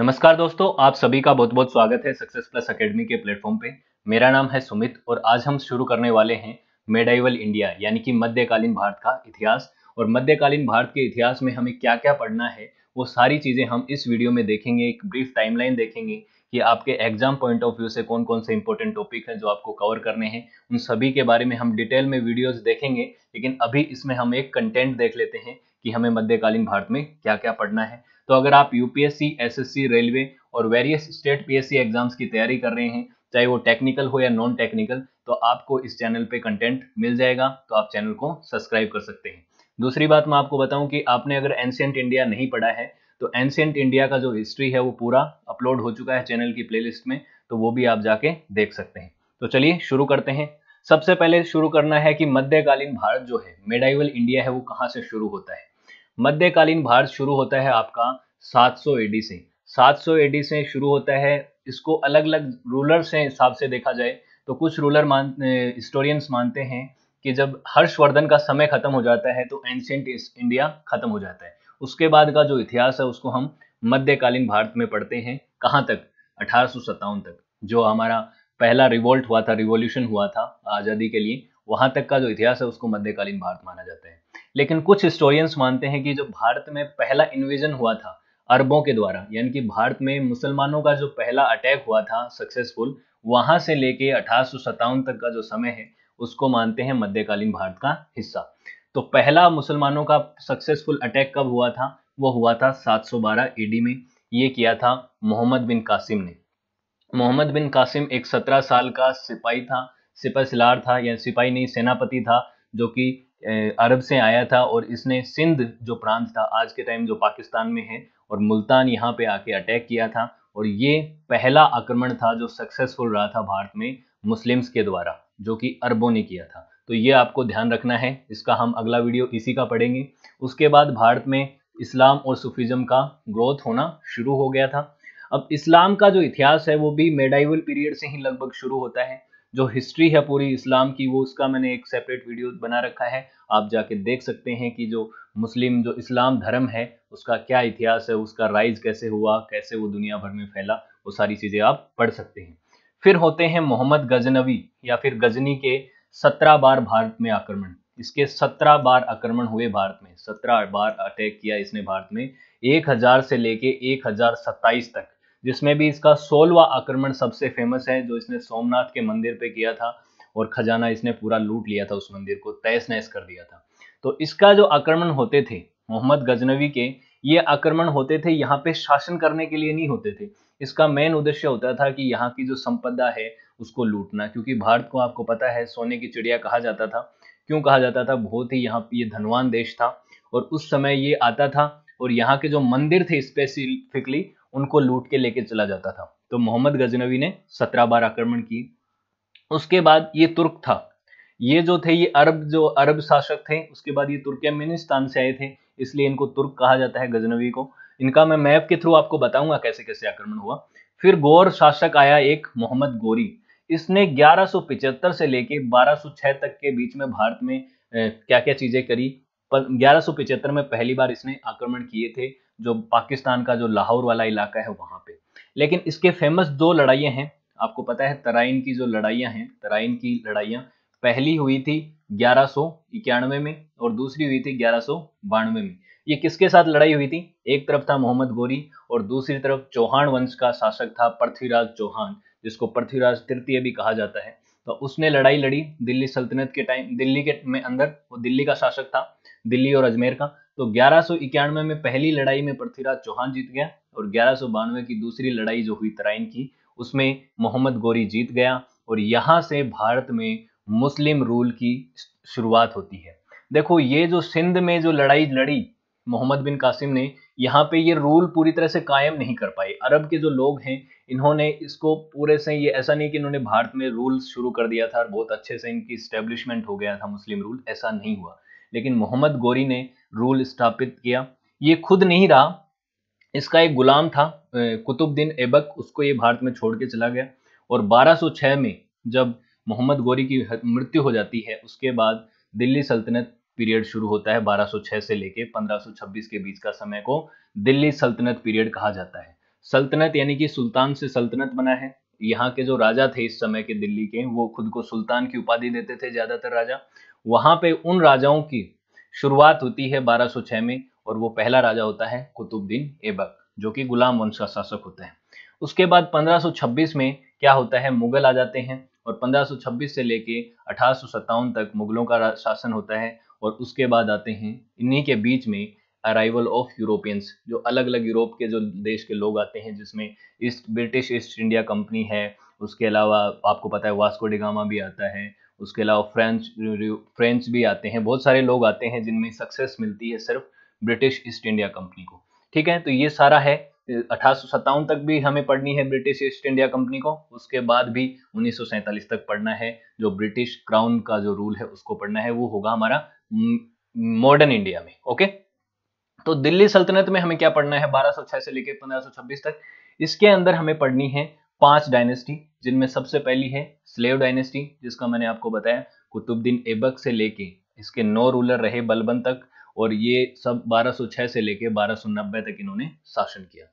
नमस्कार दोस्तों आप सभी का बहुत बहुत स्वागत है सक्सेस प्लस अकेडमी के प्लेटफॉर्म पे मेरा नाम है सुमित और आज हम शुरू करने वाले हैं मेडाइवल इंडिया यानी कि मध्यकालीन भारत का इतिहास और मध्यकालीन भारत के इतिहास में हमें क्या क्या पढ़ना है वो सारी चीज़ें हम इस वीडियो में देखेंगे एक ब्रीफ टाइमलाइन देखेंगे कि आपके एग्जाम पॉइंट ऑफ व्यू से कौन कौन से इंपॉर्टेंट टॉपिक हैं जो आपको कवर करने हैं उन सभी के बारे में हम डिटेल में वीडियोस देखेंगे लेकिन अभी इसमें हम एक कंटेंट देख लेते हैं कि हमें मध्यकालीन भारत में क्या क्या पढ़ना है तो अगर आप यूपीएससी एसएससी रेलवे और वेरियस स्टेट पीएससी एग्जाम्स की तैयारी कर रहे हैं चाहे वो टेक्निकल हो या नॉन टेक्निकल तो आपको इस चैनल पे कंटेंट मिल जाएगा तो आप चैनल को सब्सक्राइब कर सकते हैं दूसरी बात मैं आपको बताऊं कि आपने अगर एंशियंट इंडिया नहीं पढ़ा है तो एंशियंट इंडिया का जो हिस्ट्री है वो पूरा अपलोड हो चुका है चैनल की प्लेलिस्ट में तो वो भी आप जाके देख सकते हैं तो चलिए शुरू करते हैं सबसे पहले शुरू करना है कि मध्यकालीन भारत जो है मेडाइवल इंडिया है वो कहाँ से शुरू होता है मध्यकालीन भारत शुरू होता है आपका 700 एडी से 700 एडी से शुरू होता है इसको अलग अलग रूलर से हिसाब से देखा जाए तो कुछ रूलर मान हिस्टोरियंस मानते हैं कि जब हर्षवर्धन का समय खत्म हो जाता है तो एंशियंट इंडिया खत्म हो जाता है उसके बाद का जो इतिहास है उसको हम मध्यकालीन भारत में पढ़ते हैं कहाँ तक अठारह तक जो हमारा पहला रिवोल्ट हुआ था रिवोल्यूशन हुआ था आज़ादी के लिए वहाँ तक का जो इतिहास है उसको मध्यकालीन भारत माना जाता है लेकिन कुछ हिस्टोरियंस मानते हैं कि जो भारत में पहला इन्वेजन हुआ था अरबों के द्वारा यानी कि भारत में मुसलमानों का जो पहला अटैक हुआ था सक्सेसफुल वहां से लेके अठारह तक का जो समय है उसको मानते हैं मध्यकालीन भारत का हिस्सा तो पहला मुसलमानों का सक्सेसफुल अटैक कब हुआ था वो हुआ था 712 एडी में ये किया था मोहम्मद बिन कासिम ने मोहम्मद बिन कासिम एक 17 साल का सिपाही था सिपाही सिलार था या सिपाही नहीं सेनापति था जो कि अरब से आया था और इसने सिंध जो प्रांत था आज के टाइम जो पाकिस्तान में है और मुल्तान यहाँ पे आके अटैक किया था और ये पहला आक्रमण था जो सक्सेसफुल रहा था भारत में मुस्लिम्स के द्वारा जो कि अरबों ने किया था तो ये आपको ध्यान रखना है इसका हम अगला वीडियो इसी का पढ़ेंगे उसके बाद भारत में इस्लाम और सूफिज़म का ग्रोथ होना शुरू हो गया था अब इस्लाम का जो इतिहास है वो भी मेडाइवल पीरियड से ही लगभग शुरू होता है जो हिस्ट्री है पूरी इस्लाम की वो उसका मैंने एक सेपरेट वीडियो बना रखा है आप जाके देख सकते हैं कि जो मुस्लिम जो इस्लाम धर्म है उसका क्या इतिहास है उसका राइज कैसे हुआ कैसे वो दुनिया भर में फैला वो सारी चीज़ें आप पढ़ सकते हैं फिर होते हैं मोहम्मद गजनवी या फिर गजनी के सत्रह बार भारत में आक्रमण इसके सत्रह बार आक्रमण हुए भारत में सत्रह बार अटैक किया इसने भारत में एक हजार से लेके एक हजार तक जिसमें भी इसका सोलवा आक्रमण सबसे फेमस है जो इसने सोमनाथ के मंदिर पे किया था और खजाना इसने पूरा लूट लिया था उस मंदिर को तहस नहस कर दिया था तो इसका जो आक्रमण होते थे मोहम्मद गजनवी के ये आक्रमण होते थे यहाँ पे शासन करने के लिए नहीं होते थे इसका मेन उद्देश्य होता था कि यहाँ की जो संपदा है उसको लूटना क्योंकि भारत को आपको पता है सोने की चिड़िया कहा जाता था क्यों कहा जाता था बहुत ही यहाँ ये धनवान देश था और उस समय ये आता था और यहाँ के जो मंदिर थे स्पेसिफिकली उनको लूट के लेके चला जाता था तो मोहम्मद गजनवी ने सत्रह बार आक्रमण की उसके बाद ये तुर्क था ये जो थे ये अरब जो अरब शासक थे उसके बाद ये तुर्कमेनिस्तान से आए थे इसलिए इनको तुर्क कहा जाता है गजनवी को इनका मैं मैप के थ्रू आपको बताऊंगा कैसे कैसे आक्रमण हुआ फिर गौर शासक आया एक मोहम्मद गोरी इसने 1175 से लेके 1206 तक के बीच में भारत में क्या क्या चीजें करी ग्यारह में पहली बार इसने आक्रमण किए थे जो पाकिस्तान का जो लाहौर वाला इलाका है वहां पे लेकिन इसके फेमस दो लड़ाइयां हैं आपको पता है तराइन की जो लड़ाइयां हैं तराइन की लड़ाइयां पहली हुई थी ग्यारह में और दूसरी हुई थी ग्यारह में ये किसके साथ लड़ाई हुई थी एक तरफ था मोहम्मद गोरी और दूसरी तरफ चौहान वंश का शासक था पृथ्वीराज चौहान जिसको पृथ्वीराज तृतीय भी कहा जाता है तो उसने लड़ाई लड़ी दिल्ली सल्तनत के टाइम दिल्ली के में अंदर वो दिल्ली का शासक था दिल्ली और अजमेर का तो ग्यारह में पहली लड़ाई में पृथ्वीराज चौहान जीत गया और ग्यारह की दूसरी लड़ाई जो हुई तराइन की उसमें मोहम्मद गौरी जीत गया और यहां से भारत में मुस्लिम रूल की शुरुआत होती है देखो ये जो सिंध में जो लड़ाई लड़ी मोहम्मद बिन कासिम ने यहाँ पे ये रूल पूरी तरह से कायम नहीं कर पाए अरब के जो लोग हैं इन्होंने इसको पूरे से ये ऐसा नहीं कि इन्होंने भारत में रूल शुरू कर दिया था और बहुत अच्छे से इनकी स्टेब्लिशमेंट हो गया था मुस्लिम रूल ऐसा नहीं हुआ लेकिन मोहम्मद गोरी ने रूल स्थापित किया ये खुद नहीं रहा इसका एक गुलाम था कुतुबद्दीन ऐबक उसको ये भारत में छोड़ के चला गया और 1206 में जब मोहम्मद गोरी की मृत्यु हो जाती है उसके बाद दिल्ली सल्तनत पीरियड शुरू होता है 1206 से लेके 1526 के बीच का समय को दिल्ली सल्तनत पीरियड कहा जाता है सल्तनत यानी कि सुल्तान से सल्तनत बना है यहाँ के जो राजा थे इस समय के दिल्ली के वो खुद को सुल्तान की उपाधि देते थे ज़्यादातर राजा वहां पे उन राजाओं की शुरुआत होती है 1206 में और वो पहला राजा होता है कुतुबुद्दीन ऐबक जो कि गुलाम वंश का शासक होता है उसके बाद 1526 में क्या होता है मुगल आ जाते हैं और 1526 से लेके अठारह तक मुगलों का शासन होता है और उसके बाद आते हैं इन्हीं के बीच में अराइवल ऑफ यूरोपियंस जो अलग अलग यूरोप के जो देश के लोग आते हैं जिसमें east British east India company है उसके अलावा आपको पता है वास्को डिगामा भी आता है उसके अलावा फ्रेंच फ्रेंच भी आते हैं बहुत सारे लोग आते हैं जिनमें सक्सेस मिलती है सिर्फ ब्रिटिश ईस्ट इंडिया कंपनी को ठीक है तो ये सारा है अठारह तक भी हमें पढ़नी है ब्रिटिश ईस्ट इंडिया कंपनी को उसके बाद भी उन्नीस तक पढ़ना है जो ब्रिटिश क्राउन का जो रूल है उसको पढ़ना है वो होगा हमारा मॉडर्न इंडिया में ओके तो दिल्ली सल्तनत में हमें क्या पढ़ना है बारह से लेकर पंद्रह तक इसके अंदर हमें पढ़नी है पांच डायनेस्टी जिनमें सबसे पहली है स्लेव डायनेस्टी जिसका मैंने आपको बताया कुतुबद्दीन ऐबक से लेके इसके नौ रूलर रहे बलबन तक और ये सब 1206 से लेके 1290 तक इन्होंने शासन किया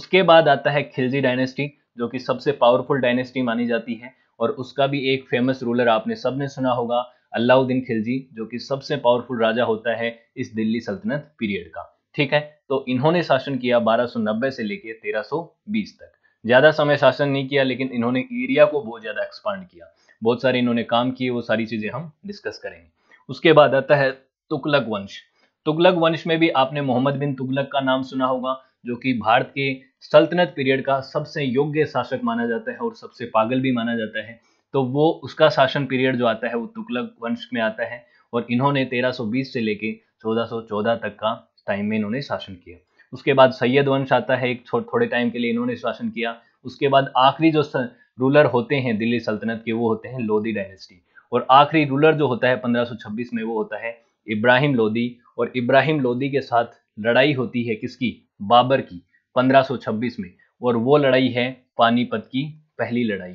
उसके बाद आता है खिलजी डायनेस्टी जो कि सबसे पावरफुल डायनेस्टी मानी जाती है और उसका भी एक फेमस रूलर आपने सबने सुना होगा अलाउद्दीन खिलजी जो कि सबसे पावरफुल राजा होता है इस दिल्ली सल्तनत पीरियड का ठीक है तो इन्होंने शासन किया 1290 से लेके 1320 तक ज़्यादा समय शासन नहीं किया लेकिन इन्होंने एरिया को बहुत ज़्यादा एक्सपांड किया बहुत सारे इन्होंने काम किए वो सारी चीज़ें हम डिस्कस करेंगे उसके बाद आता है तुगलक वंश तुगलक वंश में भी आपने मोहम्मद बिन तुगलक का नाम सुना होगा जो कि भारत के सल्तनत पीरियड का सबसे योग्य शासक माना जाता है और सबसे पागल भी माना जाता है तो वो उसका शासन पीरियड जो आता है वो तुगलक वंश में आता है और इन्होंने 1320 से लेके 1414 तक का टाइम में इन्होंने शासन किया उसके बाद सैयद वंश आता है एक थोड़े टाइम के लिए इन्होंने शासन किया उसके बाद आखिरी जो रूलर होते हैं दिल्ली सल्तनत के वो होते हैं लोधी डायनेस्टी और आखिरी रूलर जो होता है 1526 में वो होता है इब्राहिम लोदी और इब्राहिम लोदी के साथ लड़ाई होती है किसकी बाबर की 1526 में और वो लड़ाई है पानीपत की पहली लड़ाई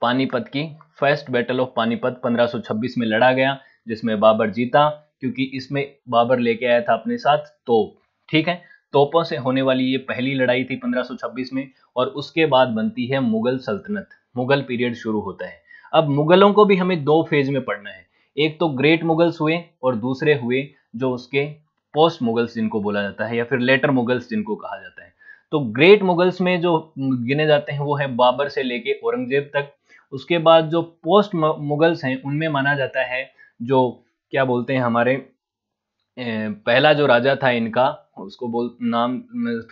पानीपत की फर्स्ट बैटल ऑफ पानीपत 1526 में लड़ा गया जिसमें बाबर जीता क्योंकि इसमें बाबर लेके आया था अपने साथ तोप ठीक है तोपों से होने वाली ये पहली लड़ाई थी 1526 में और उसके बाद बनती है मुगल सल्तनत मुगल पीरियड शुरू होता है अब मुगलों को भी हमें दो फेज में पढ़ना है एक तो ग्रेट मुगल्स हुए और दूसरे हुए जो उसके पोस्ट मुगल्स जिनको बोला जाता है या फिर लेटर मुगल्स जिनको कहा जाता है तो ग्रेट मुगल्स में जो गिने जाते हैं वो है बाबर से लेके औरंगजेब तक उसके बाद जो पोस्ट मुगल्स हैं उनमें माना जाता है जो क्या बोलते हैं हमारे पहला जो राजा था इनका उसको बोल नाम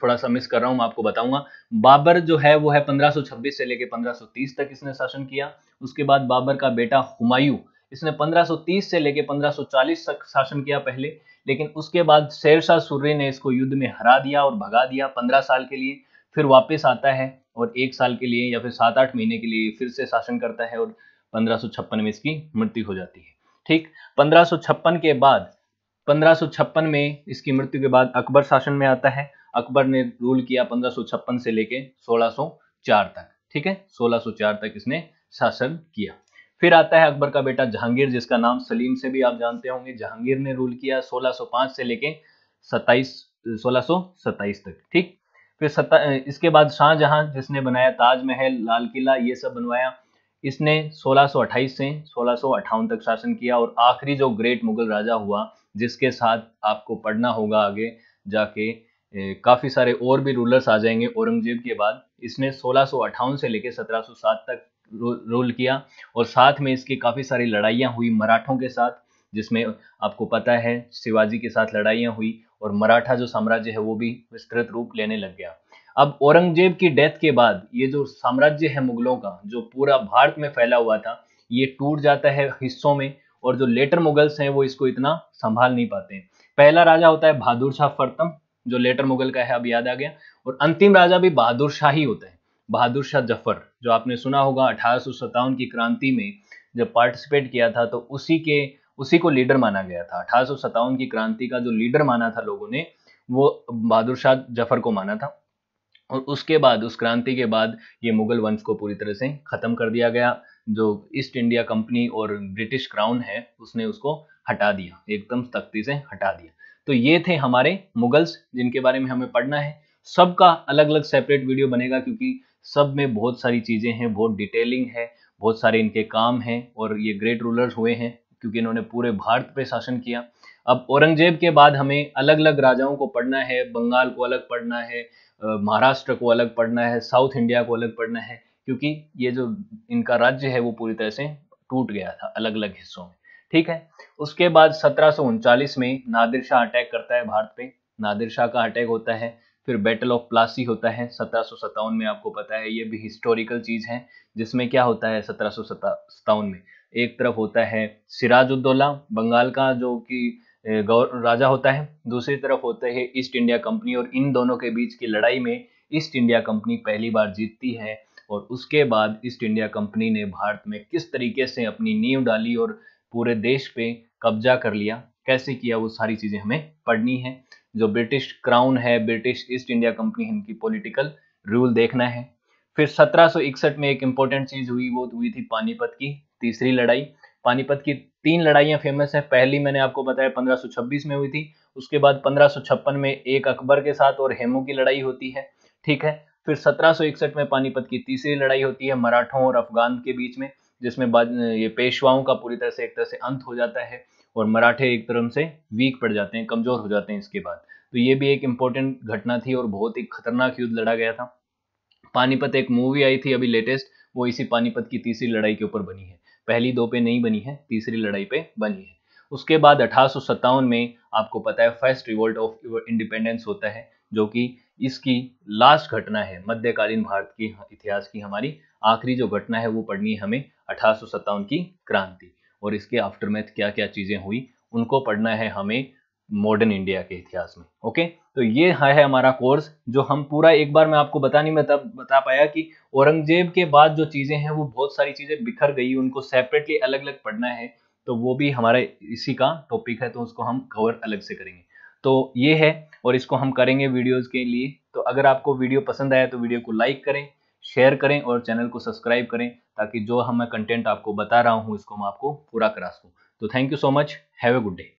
थोड़ा सा मिस कर रहा हूँ मैं आपको बताऊंगा बाबर जो है वो है 1526 से लेके 1530 तक इसने शासन किया उसके बाद बाबर का बेटा हुमायूं इसने 1530 से लेके 1540 तक शासन किया पहले लेकिन उसके बाद शेरशाह सूर्य ने इसको युद्ध में हरा दिया और भगा दिया पंद्रह साल के लिए फिर वापस आता है और एक साल के लिए या फिर सात आठ महीने के लिए फिर से शासन करता है और पंद्रह में इसकी मृत्यु हो जाती है ठीक पंद्रह के बाद 1556 में इसकी मृत्यु के बाद अकबर शासन में आता है अकबर ने रूल किया 1556 से लेके 1604 तक ठीक है 1604 तक इसने शासन किया फिर आता है अकबर का बेटा जहांगीर जिसका नाम सलीम से भी आप जानते होंगे जहांगीर ने रूल किया 1605 से लेके 27 1627 तक ठीक फिर सता इसके बाद शाहजहां जिसने बनाया ताजमहल लाल किला ये सब बनवाया इसने 1628 से सोलह तक शासन किया और आखिरी जो ग्रेट मुगल राजा हुआ जिसके साथ आपको पढ़ना होगा आगे जाके काफ़ी सारे और भी रूलर्स आ जाएंगे औरंगजेब के बाद इसने सोलह से लेकर सत्रह तक रूल किया और साथ में इसकी काफ़ी सारी लड़ाइयाँ हुई मराठों के साथ जिसमें आपको पता है शिवाजी के साथ लड़ाइयाँ हुई और मराठा जो साम्राज्य है वो भी विस्तृत रूप लेने लग गया अब औरंगजेब की डेथ के बाद ये जो साम्राज्य है मुगलों का जो पूरा भारत में फैला हुआ था ये टूट जाता है हिस्सों में और जो लेटर मुगल्स हैं वो इसको इतना संभाल नहीं पाते हैं पहला राजा होता है बहादुर शाह फरतम जो लेटर मुगल का है अब याद आ गया और अंतिम राजा भी बहादुर शाह ही होता है बहादुर शाह जफर जो आपने सुना होगा अठारह की क्रांति में जब पार्टिसिपेट किया था तो उसी के उसी को लीडर माना गया था अठारह की क्रांति का जो लीडर माना था लोगों ने वो बहादुर शाह जफर को माना था और उसके बाद उस क्रांति के बाद ये मुगल वंश को पूरी तरह से ख़त्म कर दिया गया जो ईस्ट इंडिया कंपनी और ब्रिटिश क्राउन है उसने उसको हटा दिया एकदम सख्ती से हटा दिया तो ये थे हमारे मुगल्स जिनके बारे में हमें पढ़ना है सबका अलग अलग सेपरेट वीडियो बनेगा क्योंकि सब में बहुत सारी चीज़ें हैं बहुत डिटेलिंग है बहुत सारे इनके काम हैं और ये ग्रेट रूलर्स हुए हैं क्योंकि इन्होंने पूरे भारत पे शासन किया अब औरंगजेब के बाद हमें अलग अलग राजाओं को पढ़ना है बंगाल को अलग पढ़ना है महाराष्ट्र को अलग पढ़ना है साउथ इंडिया को अलग पढ़ना है क्योंकि ये जो इनका राज्य है वो पूरी तरह से टूट गया था अलग अलग हिस्सों में ठीक है उसके बाद सत्रह में नादिर शाह अटैक करता है भारत पे नादिर शाह का अटैक होता है फिर बैटल ऑफ प्लासी होता है सत्रह में आपको पता है ये भी हिस्टोरिकल चीज़ है जिसमें क्या होता है सत्रह में एक तरफ होता है सिराजुद्दौला बंगाल का जो कि गौर राजा होता है दूसरी तरफ होते हैं ईस्ट इंडिया कंपनी और इन दोनों के बीच की लड़ाई में ईस्ट इंडिया कंपनी पहली बार जीतती है और उसके बाद ईस्ट इंडिया कंपनी ने भारत में किस तरीके से अपनी नींव डाली और पूरे देश पे कब्जा कर लिया कैसे किया वो सारी चीज़ें हमें पढ़नी है जो ब्रिटिश क्राउन है ब्रिटिश ईस्ट इंडिया कंपनी इनकी पॉलिटिकल रूल देखना है फिर 1761 में एक इंपॉर्टेंट चीज़ हुई वो हुई थी पानीपत की तीसरी लड़ाई पानीपत की तीन लड़ाइयां फेमस है पहली मैंने आपको बताया 1526 में हुई थी उसके बाद 1556 में एक अकबर के साथ और हेमू की लड़ाई होती है ठीक है फिर सत्रह में पानीपत की तीसरी लड़ाई होती है मराठों और अफगान के बीच में जिसमें ये पेशवाओं का पूरी तरह से एक तरह से अंत हो जाता है और मराठे एक तरह से वीक पड़ जाते हैं कमज़ोर हो जाते हैं इसके बाद तो ये भी एक इम्पोर्टेंट घटना थी और बहुत ही खतरनाक युद्ध लड़ा गया था पानीपत एक मूवी आई थी अभी लेटेस्ट वो इसी पानीपत की तीसरी लड़ाई के ऊपर बनी है पहली दो पे नहीं बनी है तीसरी लड़ाई पे बनी है उसके बाद अठारह में आपको पता है फर्स्ट रिवोल्ट ऑफ इंडिपेंडेंस होता है जो कि इसकी लास्ट घटना है मध्यकालीन भारत की इतिहास की हमारी आखिरी जो घटना है वो पढ़नी है हमें अठारह की क्रांति और इसके आफ्टरमैथ क्या क्या चीज़ें हुई उनको पढ़ना है हमें मॉडर्न इंडिया के इतिहास में ओके तो ये है हमारा कोर्स जो हम पूरा एक बार मैं आपको बता नहीं तब बता पाया कि औरंगजेब के बाद जो चीज़ें हैं वो बहुत सारी चीज़ें बिखर गई उनको सेपरेटली अलग अलग पढ़ना है तो वो भी हमारा इसी का टॉपिक है तो उसको हम कवर अलग से करेंगे तो ये है और इसको हम करेंगे वीडियोस के लिए तो अगर आपको वीडियो पसंद आया तो वीडियो को लाइक करें शेयर करें और चैनल को सब्सक्राइब करें ताकि जो हम मैं कंटेंट आपको बता रहा हूँ इसको मैं आपको पूरा करा सकूँ तो thank you so much have a good day